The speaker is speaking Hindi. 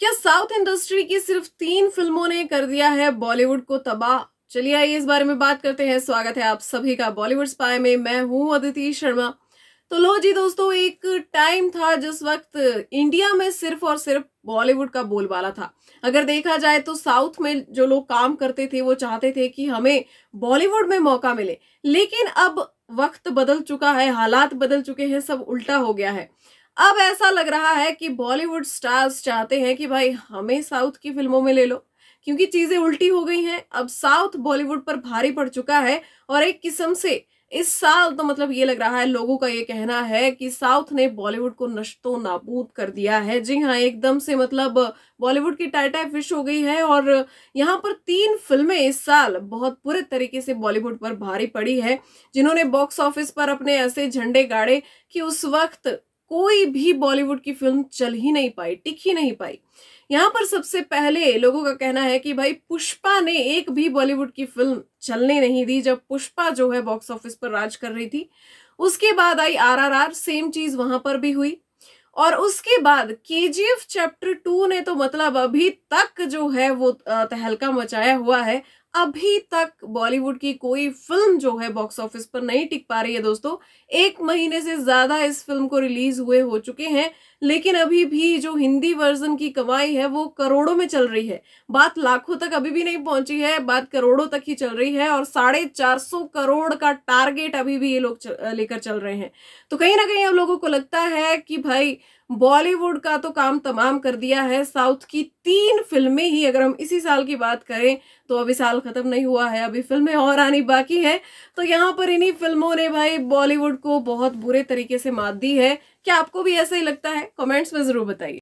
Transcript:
क्या साउथ इंडस्ट्री की सिर्फ तीन फिल्मों ने कर दिया है बॉलीवुड को तबाह चलिए आइए इस बारे में बात करते हैं स्वागत है आप सभी का बॉलीवुड स्पाय में मैं हूं अदिति शर्मा तो लो जी दोस्तों एक टाइम था जिस वक्त इंडिया में सिर्फ और सिर्फ बॉलीवुड का बोलबाला था अगर देखा जाए तो साउथ में जो लोग काम करते थे वो चाहते थे कि हमें बॉलीवुड में मौका मिले लेकिन अब वक्त बदल चुका है हालात बदल चुके हैं सब उल्टा हो गया है अब ऐसा लग रहा है कि बॉलीवुड स्टार्स चाहते हैं कि भाई हमें साउथ की फिल्मों में ले लो क्योंकि चीज़ें उल्टी हो गई हैं अब साउथ बॉलीवुड पर भारी पड़ चुका है और एक किस्म से इस साल तो मतलब ये लग रहा है लोगों का ये कहना है कि साउथ ने बॉलीवुड को नश्तो नाबूद कर दिया है जी हाँ एकदम से मतलब बॉलीवुड की टाइटा फिश हो गई है और यहाँ पर तीन फिल्में इस साल बहुत बुरे तरीके से बॉलीवुड पर भारी पड़ी है जिन्होंने बॉक्स ऑफिस पर अपने ऐसे झंडे गाड़े कि उस वक्त कोई भी बॉलीवुड की फिल्म चल ही नहीं पाई टिक ही नहीं पाई यहाँ पर सबसे पहले लोगों का कहना है कि भाई पुष्पा ने एक भी बॉलीवुड की फिल्म चलने नहीं दी जब पुष्पा जो है बॉक्स ऑफिस पर राज कर रही थी उसके बाद आई आरआरआर सेम चीज वहां पर भी हुई और उसके बाद के जी एफ चैप्टर टू ने तो मतलब अभी तक जो है वो तहलका मचाया हुआ है अभी तक बॉलीवुड की कोई फिल्म जो है बॉक्स ऑफिस पर नहीं टिक पा रही है दोस्तों एक महीने से ज़्यादा इस फिल्म को रिलीज हुए हो चुके हैं लेकिन अभी भी जो हिंदी वर्जन की कमाई है वो करोड़ों में चल रही है बात लाखों तक अभी भी नहीं पहुंची है बात करोड़ों तक ही चल रही है और साढ़े चार सौ करोड़ का टारगेट अभी भी ये लोग लेकर चल रहे हैं तो कहीं ना कहीं हम लोगों को लगता है कि भाई बॉलीवुड का तो काम तमाम कर दिया है साउथ की तीन फिल्में ही अगर हम इसी साल की बात करें तो अभी साल ख़त्म नहीं हुआ है अभी फिल्में और आनी बाकी हैं तो यहाँ पर इन्हीं फिल्मों ने भाई बॉलीवुड को बहुत बुरे तरीके से मात दी है क्या आपको भी ऐसा ही लगता है कमेंट्स में ज़रूर बताइए